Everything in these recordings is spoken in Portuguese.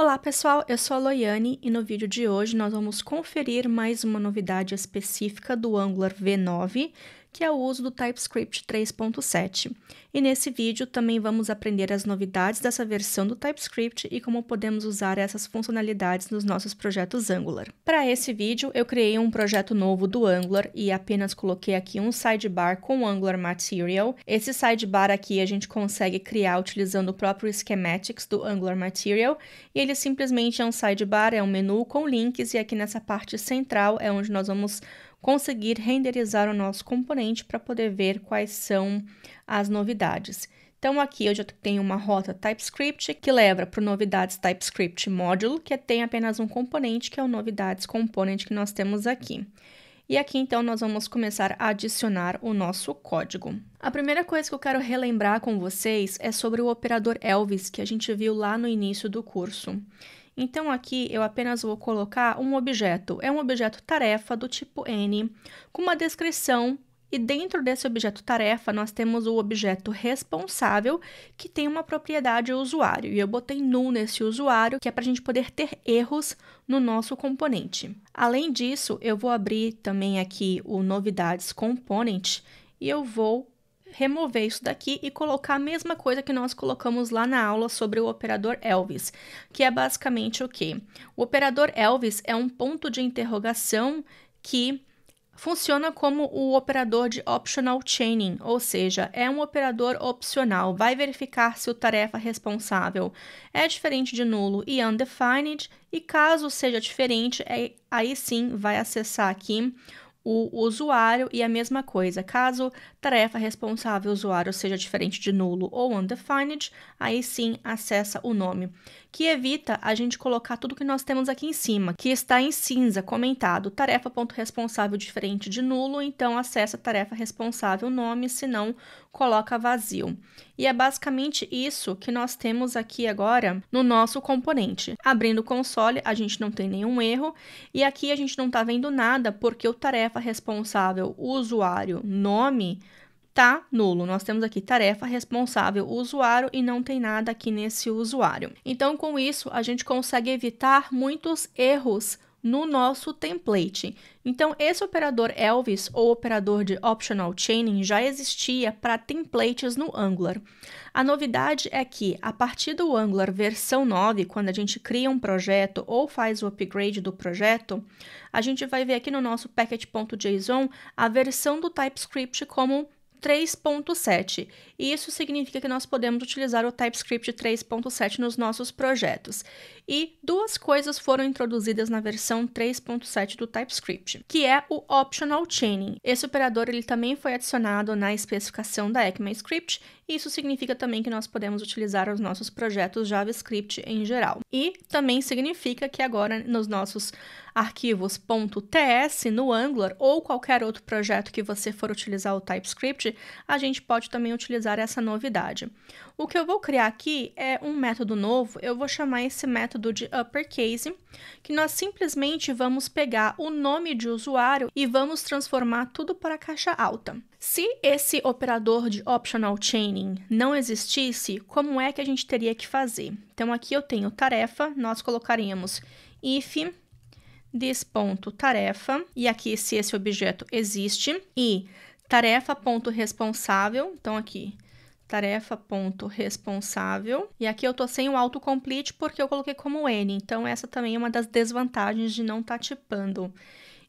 Olá pessoal, eu sou a Loiane e no vídeo de hoje nós vamos conferir mais uma novidade específica do Angular V9, que é o uso do TypeScript 3.7. E nesse vídeo também vamos aprender as novidades dessa versão do TypeScript e como podemos usar essas funcionalidades nos nossos projetos Angular. Para esse vídeo, eu criei um projeto novo do Angular e apenas coloquei aqui um sidebar com Angular Material. Esse sidebar aqui a gente consegue criar utilizando o próprio Schematics do Angular Material, e ele simplesmente é um sidebar, é um menu com links, e aqui nessa parte central é onde nós vamos conseguir renderizar o nosso componente para poder ver quais são as novidades. Então, aqui eu já tenho uma rota TypeScript que leva para o novidades TypeScript módulo, que tem apenas um componente, que é o novidades component que nós temos aqui. E aqui, então, nós vamos começar a adicionar o nosso código. A primeira coisa que eu quero relembrar com vocês é sobre o operador Elvis, que a gente viu lá no início do curso. Então aqui eu apenas vou colocar um objeto. É um objeto tarefa do tipo N, com uma descrição e dentro desse objeto tarefa, nós temos o objeto responsável, que tem uma propriedade usuário. E eu botei null nesse usuário, que é para a gente poder ter erros no nosso componente. Além disso, eu vou abrir também aqui o novidades component e eu vou remover isso daqui e colocar a mesma coisa que nós colocamos lá na aula sobre o operador Elvis, que é basicamente o quê? O operador Elvis é um ponto de interrogação que funciona como o operador de optional chaining, ou seja, é um operador opcional, vai verificar se o tarefa responsável é diferente de nulo e undefined, e caso seja diferente, é, aí sim vai acessar aqui o usuário e a mesma coisa. Caso tarefa responsável usuário seja diferente de nulo ou undefined, aí sim acessa o nome, que evita a gente colocar tudo que nós temos aqui em cima, que está em cinza, comentado, tarefa.responsável diferente de nulo, então acessa tarefa responsável nome, senão coloca vazio. E é basicamente isso que nós temos aqui agora no nosso componente. Abrindo o console, a gente não tem nenhum erro, e aqui a gente não está vendo nada porque o tarefa responsável usuário nome tá nulo. Nós temos aqui tarefa responsável usuário e não tem nada aqui nesse usuário. Então, com isso, a gente consegue evitar muitos erros no nosso template. Então, esse operador Elvis ou operador de optional chaining já existia para templates no Angular. A novidade é que, a partir do Angular versão 9, quando a gente cria um projeto ou faz o upgrade do projeto, a gente vai ver aqui no nosso package.json a versão do TypeScript como 3.7. E isso significa que nós podemos utilizar o TypeScript 3.7 nos nossos projetos. E duas coisas foram introduzidas na versão 3.7 do TypeScript, que é o optional chaining. Esse operador ele também foi adicionado na especificação da ECMAScript, e isso significa também que nós podemos utilizar os nossos projetos JavaScript em geral. E também significa que agora nos nossos arquivos.ts no Angular ou qualquer outro projeto que você for utilizar o TypeScript, a gente pode também utilizar essa novidade. O que eu vou criar aqui é um método novo, eu vou chamar esse método de uppercase, que nós simplesmente vamos pegar o nome de usuário e vamos transformar tudo para caixa alta. Se esse operador de optional chaining não existisse, como é que a gente teria que fazer? Então aqui eu tenho tarefa, nós colocaríamos if diz.tarefa, e aqui se esse objeto existe, e tarefa.responsável, então aqui tarefa.responsável. E aqui eu tô sem o autocomplete porque eu coloquei como N, então essa também é uma das desvantagens de não estar tá tipando.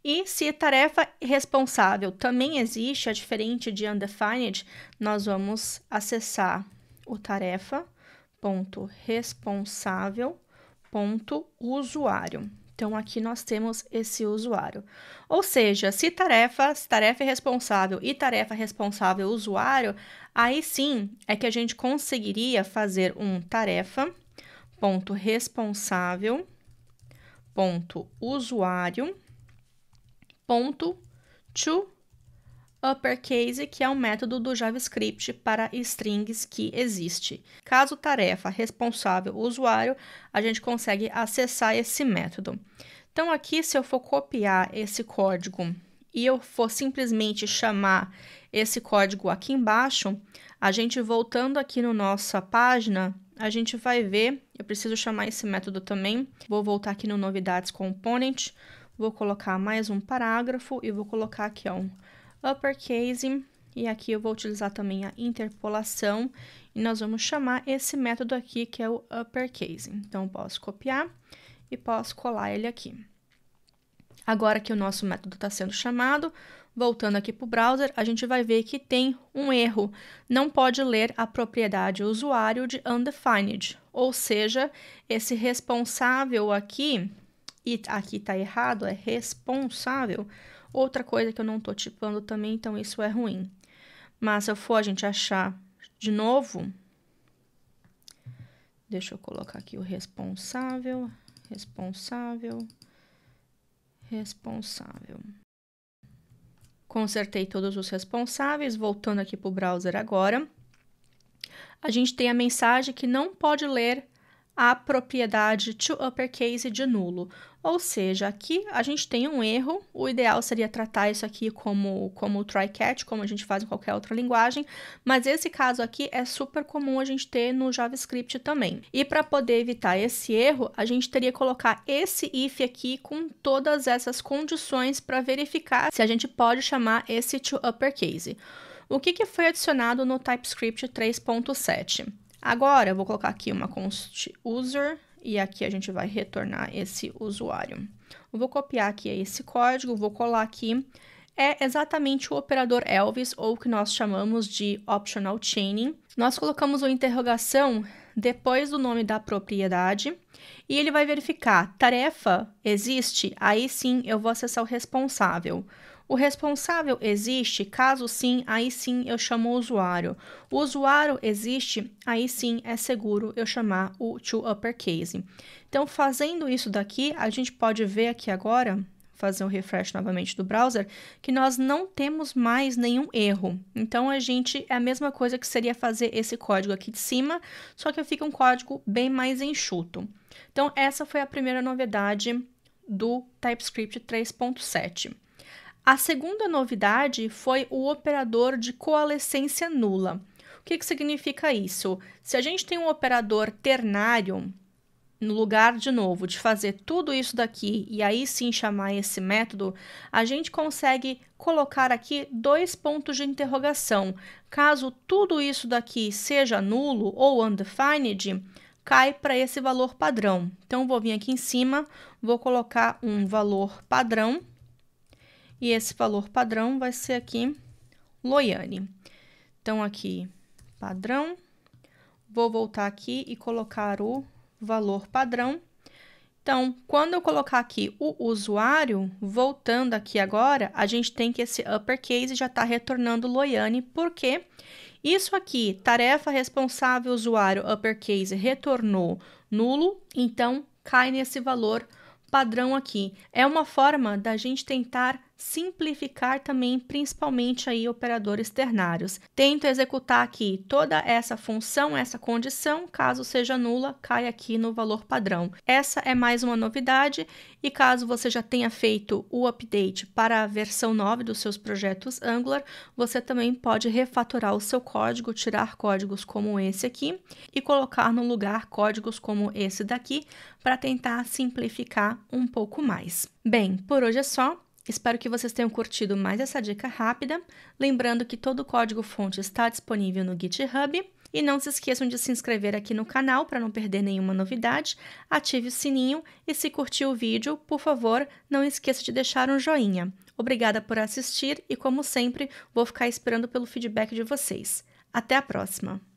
E se tarefa responsável também existe, é diferente de undefined, nós vamos acessar o tarefa.responsável.usuário. Então, aqui nós temos esse usuário. Ou seja, se tarefa, tarefa é responsável e tarefa responsável usuário, aí sim é que a gente conseguiria fazer um tarefa ponto responsável ponto usuário ponto Uppercase, que é um método do JavaScript para strings que existe. Caso tarefa responsável usuário, a gente consegue acessar esse método. Então, aqui, se eu for copiar esse código e eu for simplesmente chamar esse código aqui embaixo, a gente voltando aqui na no nossa página, a gente vai ver, eu preciso chamar esse método também, vou voltar aqui no Novidades Component, vou colocar mais um parágrafo e vou colocar aqui ó, um uppercase, e aqui eu vou utilizar também a interpolação, e nós vamos chamar esse método aqui, que é o uppercase. Então, posso copiar e posso colar ele aqui. Agora que o nosso método está sendo chamado, voltando aqui para o browser, a gente vai ver que tem um erro. Não pode ler a propriedade usuário de undefined, ou seja, esse responsável aqui, e aqui está errado, é responsável, Outra coisa que eu não tô tipando também, então isso é ruim. Mas se eu for a gente achar de novo, deixa eu colocar aqui o responsável, responsável, responsável. Consertei todos os responsáveis, voltando aqui para o browser agora. A gente tem a mensagem que não pode ler a propriedade to uppercase de nulo. Ou seja, aqui a gente tem um erro, o ideal seria tratar isso aqui como, como try catch, como a gente faz em qualquer outra linguagem, mas esse caso aqui é super comum a gente ter no JavaScript também. E para poder evitar esse erro, a gente teria que colocar esse if aqui com todas essas condições para verificar se a gente pode chamar esse to uppercase. O que, que foi adicionado no TypeScript 3.7? Agora, eu vou colocar aqui uma const user e aqui a gente vai retornar esse usuário. Eu vou copiar aqui esse código, vou colar aqui. É exatamente o operador Elvis, ou o que nós chamamos de optional chaining. Nós colocamos uma interrogação depois do nome da propriedade e ele vai verificar tarefa existe, aí sim eu vou acessar o responsável. O responsável existe? Caso sim, aí sim eu chamo o usuário. O usuário existe? Aí sim é seguro eu chamar o to uppercase. Então, fazendo isso daqui, a gente pode ver aqui agora fazer um refresh novamente do browser, que nós não temos mais nenhum erro. Então, a gente é a mesma coisa que seria fazer esse código aqui de cima, só que fica um código bem mais enxuto. Então, essa foi a primeira novidade do TypeScript 3.7. A segunda novidade foi o operador de coalescência nula. O que, que significa isso? Se a gente tem um operador ternário, no lugar de novo de fazer tudo isso daqui e aí sim chamar esse método, a gente consegue colocar aqui dois pontos de interrogação. Caso tudo isso daqui seja nulo ou undefined, cai para esse valor padrão. Então vou vir aqui em cima, vou colocar um valor padrão e esse valor padrão vai ser aqui Loiane. Então, aqui, padrão. Vou voltar aqui e colocar o valor padrão. Então, quando eu colocar aqui o usuário, voltando aqui agora, a gente tem que esse uppercase já está retornando Loiane, porque isso aqui, tarefa responsável usuário uppercase retornou nulo, então cai nesse valor padrão aqui. É uma forma da gente tentar simplificar também, principalmente aí operadores ternários. Tento executar aqui toda essa função, essa condição, caso seja nula, cai aqui no valor padrão. Essa é mais uma novidade e caso você já tenha feito o update para a versão 9 dos seus projetos Angular, você também pode refatorar o seu código, tirar códigos como esse aqui e colocar no lugar códigos como esse daqui para tentar simplificar um pouco mais. Bem, por hoje é só. Espero que vocês tenham curtido mais essa dica rápida. Lembrando que todo o código-fonte está disponível no GitHub. E não se esqueçam de se inscrever aqui no canal para não perder nenhuma novidade. Ative o sininho e se curtiu o vídeo, por favor, não esqueça de deixar um joinha. Obrigada por assistir e, como sempre, vou ficar esperando pelo feedback de vocês. Até a próxima!